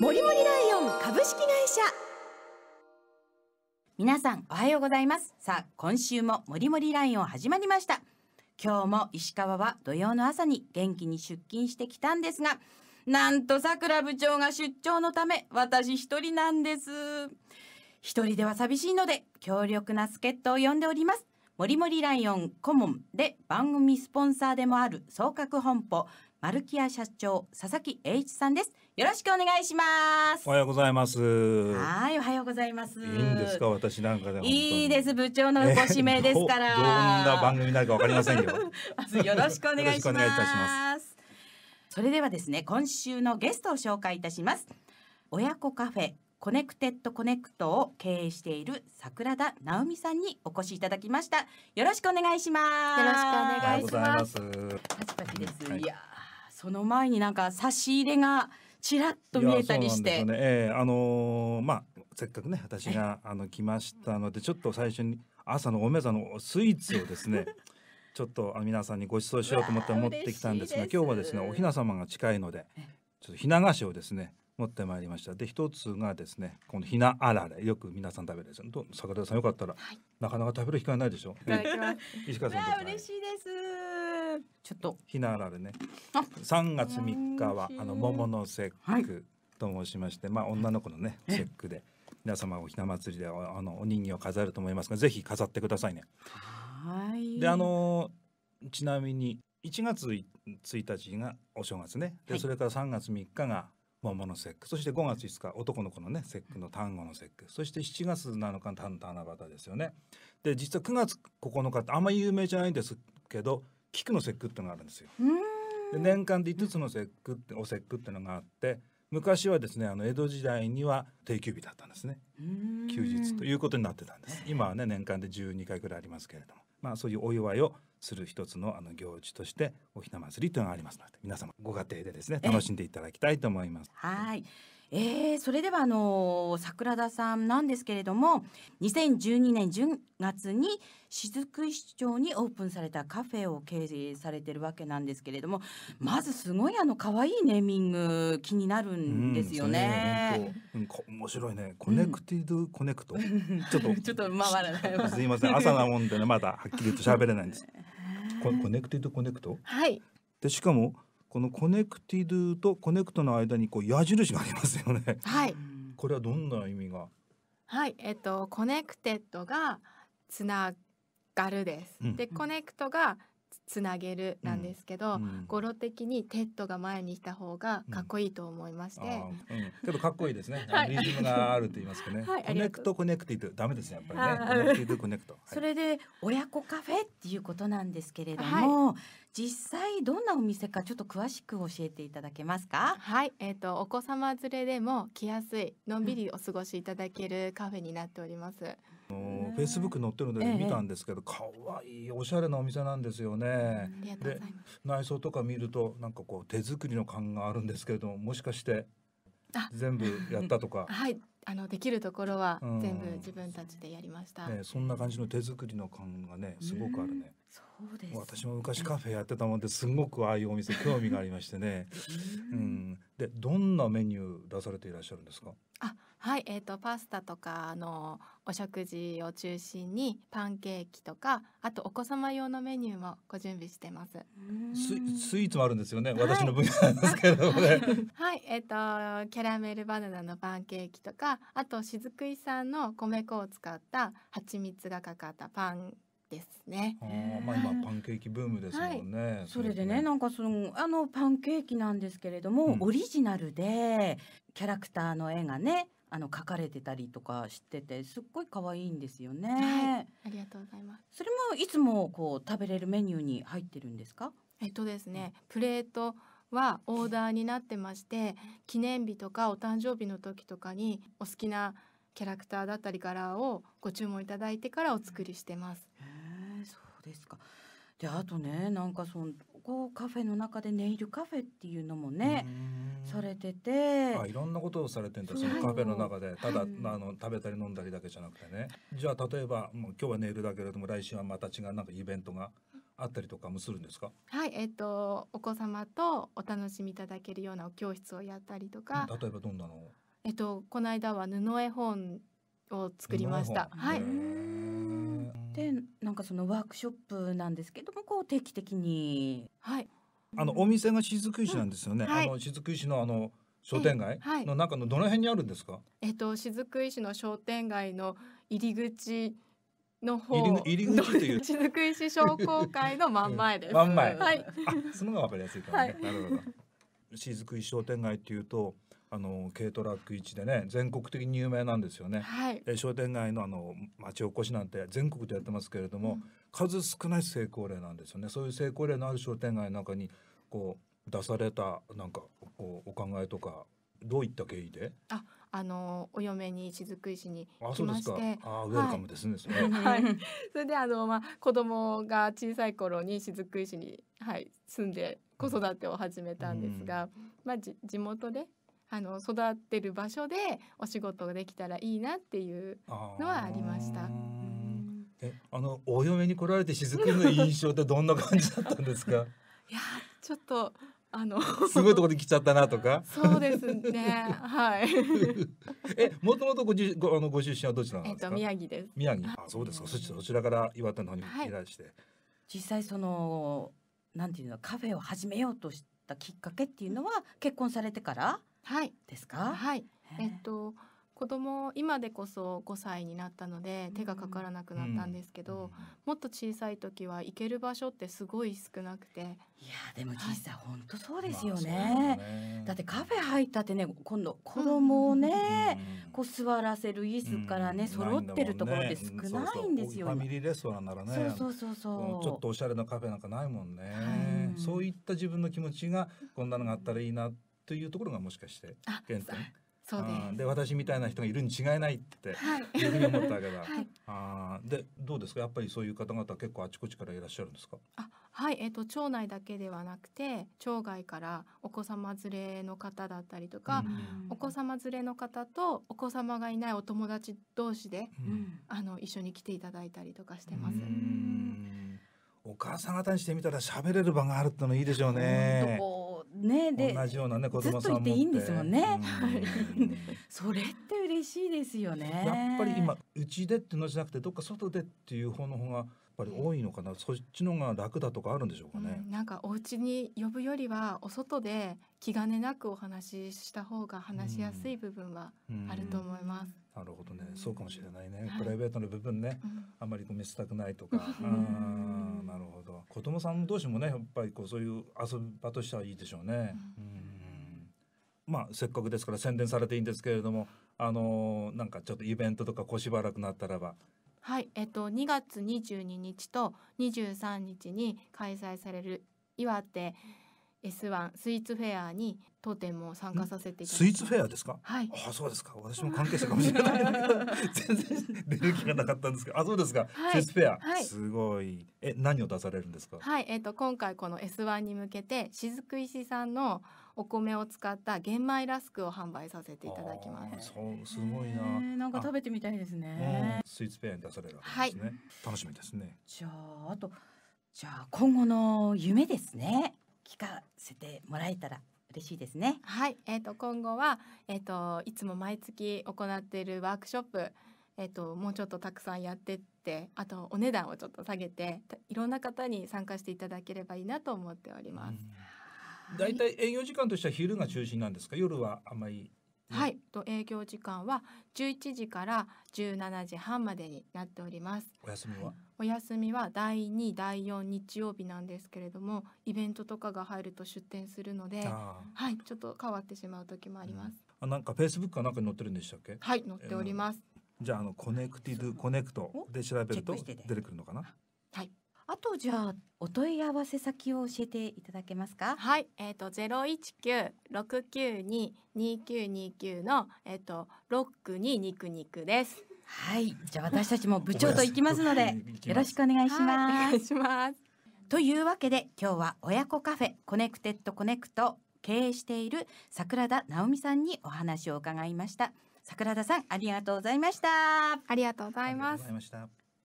もりもりライオン株式会社皆さんおはようございますさあ今週ももりもりライオン始まりました今日も石川は土曜の朝に元気に出勤してきたんですがなんと桜部長が出張のため私一人なんです一人では寂しいので強力な助っ人を呼んでおりますもりもりライオン顧問で番組スポンサーでもある総格本舗マルキア社長佐々木栄一さんですよろしくお願いしますおはようございますはいおはようございますいいんですか私なんかでも。いいです部長のご指名ですからどんな番組なるかわかりませんよ まずよろしくお願いしますそれではですね今週のゲストを紹介いたします親子カフェコネクテッドコネクトを経営している桜田直美さんにお越しいただきましたよろしくお願いしますよろしくお願いしますパチパチです、はい、いやその前になんか差し入れがちらっと見えたりして。ね、えー、あのー、まあせっかくね私があの来ましたのでちょっと最初に朝のお目覚のスイーツをですね ちょっと皆さんにご馳走しようと思って持ってきたんですが今日はですねおひな様が近いのでちょっとひな菓子をですね持ってまいりましたで一つがですねこのひなあられよく皆さん食べるですよ坂田さんよかったら、はい、なかなか食べる機会ないでしょ、う、ね、石川さん嬉しいですちょっとひなあられね三月三日はあの桃の節句と申しまして、はい、まあ女の子のね節句で皆様おひな祭りであのお人形を飾ると思いますがぜひ飾ってくださいね。はいであのちなみに一月一日がお正月ねで、それから三月三日が桃の節句そして5月5日男の子のね節句の端午の節句そして7月7日の七たですよね。で実は9月9日ってあんまり有名じゃないんですけど菊の節句ってのがあるんですよ。で年間で5つの節句ってお節句ってのがあって昔はですねあの江戸時代には定休日だったんですね休日ということになってたんです今はね年間で12回くらいありますけれどもまあそういうお祝いをする一つのあの行事としておひな祭りというのがありますので皆様ご家庭でですね楽しんでいただきたいと思います。はいえー、それではあの桜田さんなんですけれども2012年10月に雫市長にオープンされたカフェを経営されてるわけなんですけれどもまずすごいあの可愛いネーミング気になるんですよね。うん、面白いねコネクティド、コネクトちょっと ちょっと回らないすいません朝なもんでねまだはっきりと喋れないんです。コネクティドコネクトはいでしかもこのコネクティドゥとコネクトの間にこう矢印がありますよね。はい。これはどんな意味が。はい、えっとコネクテッドがつながるです。うん、で、コネクトがつなげるなんですけど、うん、語呂的にテッドが前にした方がかっこいいと思いまして、うんうん、ちょっとかっこいいですね、はい、リズムがあると言いますかね、はい、コネクトコネクティブダメですねやっぱりねコネクティコネクト、はい、それで親子カフェっていうことなんですけれども、はい、実際どんなお店かちょっと詳しく教えていただけますかはいえっ、ー、とお子様連れでも来やすいのんびりお過ごしいただけるカフェになっております、フェイスブック載ってるので見たんですけど、可、え、愛、え、いおしゃれなお店なんですよね。で内装とか見るとなんかこう手作りの感があるんですけれどももしかして全部やったとか。はいあのできるところは全部自分たちでやりました、ね、そんな感じの手作りの感がねすごくあるねそうです私も昔カフェやってたもんですごくああいうお店興味がありましてねうんでどんなメニュー出されていらっしゃるんですかあはい、えっ、ー、とパスタとかあのお食事を中心にパンケーキとかあとお子様用のメニューもご準備してます。ススイーツもあるんですよね、はい、私の分野なんですけど、ね、はい、えっ、ー、とキャラメルバナナのパンケーキとかあとしずくいさんの米粉を使った蜂蜜がかかったパンですね。あまあ今パンケーキブームですもんね。はい、それでね、ね、なんかそのあのパンケーキなんですけれども、うん、オリジナルでキャラクターの絵がねあの書かれてたりとかしててすっごい可愛いんですよね、はい、ありがとうございますそれもいつもこう食べれるメニューに入ってるんですかえっとですね、プレートはオーダーになってまして記念日とかお誕生日の時とかにお好きなキャラクターだったり柄をご注文いただいてからお作りしてます。へそうですかであとねなんかそのこうカフェの中でネイルカフェっていうのもねされててあいろんなことをされてんだそのカフェの中でただ、あの食べたり飲んだりだけじゃなくてねじゃあ例えばもう今日はネイルだけれども来週はまた違うなんかイベントがあったりとかもするんですかはいえっ、ー、とお子様とお楽しみいただけるような教室をやったりとか例えばどんなのえっ、ー、とこの間は布絵本を作りましたはい。でなんかそのワークショップなんですけどもこう定期的にはいあのお店が雫石なんですよね、うんはい、あの雫石のあの商店街の中のどの辺にあるんですか、えっと雫石の商店街の入り口の方入り口という雫石 商工会の真ん前です、真ん前はいあその方がわかりやすいからね、はい、なるほど雫石商店街っていうとあの軽トラック市でね全国的に有名なんですよね、はい、商店街のあの町おこしなんて全国でやってますけれども、うん、数少ない成功例なんですよねそういう成功例のある商店街の中にこう出されたなんかこうお考えとかどういった経緯でああのお嫁に雫石に来ましてあウェルカムですね、はい、それであの、まあ、子供が小さい頃に雫石に、はい、住んで子育てを始めたんですが、まあ、地元であの育ってる場所でお仕事ができたらいいなっていうのはありました。あのお嫁に来られて雫の印象ってどんな感じだったんですか いやちょっとあのすごいところで来ちゃったなとかそうですねはい えもともとごじごあのご出身はどちらなんですか、えっと、宮城です宮城あそうですかそちらから岩手の方にいらして、はい、実際そのなんていうのカフェを始めようとしたきっかけっていうのは結婚されてからですか、はい、えっと子供今でこそ5歳になったので手がかからなくなったんですけど、うんうん、もっと小さい時は行ける場所ってすごい少なくていやでも実際本当そうですよねまあね、だってカフェ入ったってね今度子供をね、こう座らせる椅子からね、うん、揃ってるところって少ないんですよ、ね、ファミリーレストランならねそうそうそうちょっとおしゃれなカフェなんかないもんね、はい、そういった自分の気持ちがこんなのがあったらいいなというところがもしかして原点そうですで私みたいな人がいるに違いないってはいうふうに思ったわけだ、はい、あでどうですかやっぱりそういう方々結構あちこちからいらっしゃるんですかあはい、えっ、と町内だけではなくて町外からお子様連れの方だったりとか、お子様連れの方とお子様がいないお友達同士で、あの一緒に来ていただいたりとかしてます。お母さん方にしてみたら喋れる場があるってのいいでしょうね。ね、で同じようなね子供さんもっていいんですもんね。うん、それって嬉しいですよね。やっぱり今うちでってのじゃなくてどっか外でっていう方の方がぱり多いのかな、そっちのが楽だとかあるんでしょうかね、うん、なんかお家に呼ぶよりはお外で気兼ねなくお話しした方が話しやすい部分はあると思います、なるほどねそうかもしれないね、はい、プライベートの部分ね、うん、あまりこう見せたくないとかあなるほど子供さん同士もねやっぱりこうそういう遊び場としてはいいでしょうね、うん、うんまあせっかくですから宣伝されていいんですけれどもあのー、なんかちょっとイベントとかこうしばらくなったらばはい、えっと2月22日と23日に開催される岩手 S1 スイーツフェアに当店も参加させてスイーツフェアですかはいあそうですか私も関係者かもしれない全然出る気がなかったんですけどあそうですか、はい、スイーツフェア、はい、すごいえ何を出されるんですかはいえっ、ー、と今回この S1 に向けて雫石さんのお米を使った玄米ラスクを販売させていただきます。そうすごいな。なんか食べてみたいですね。スイーツペアに出されるわけですね、はい。楽しみですね。じゃああとじゃあ今後の夢ですね。聞かせてもらえたら嬉しいですね。はい、えっ、ー、と今後はえっ、ー、といつも毎月行っているワークショップ、えっ、ー、ともうちょっとたくさんやってって、あとお値段をちょっと下げて、いろんな方に参加していただければいいなと思っております。うん大体、はい、営業時間としては昼が中心なんですか夜はあんまりはい、と営業時間は11時から17時半までになっております。お休みはお休みは第2、第4日曜日なんですけれども、イベントとかが入ると出店するので、はい、ちょっと変わってしまう時もあります。うん、あ、なんかフェイスブックかなんかに載ってるんでしたっけ？はい、載っております。えー、じゃあのコネクティドコネクトで調べると出てくるのかな？はい。あとじゃあお問い合わせ先を教えていただけますか。はい、えっ、ー、とゼロ一九六九二二九二九のえっ、ー、と六に二肉肉です。はい、じゃあ私たちも部長と行きますのでよろしくお願いします。お願いします。というわけで今日は親子カフェコネクテッドコネクト経営している桜田直美さんにお話を伺いました。桜田さんありがとうございました。ありがとうございます。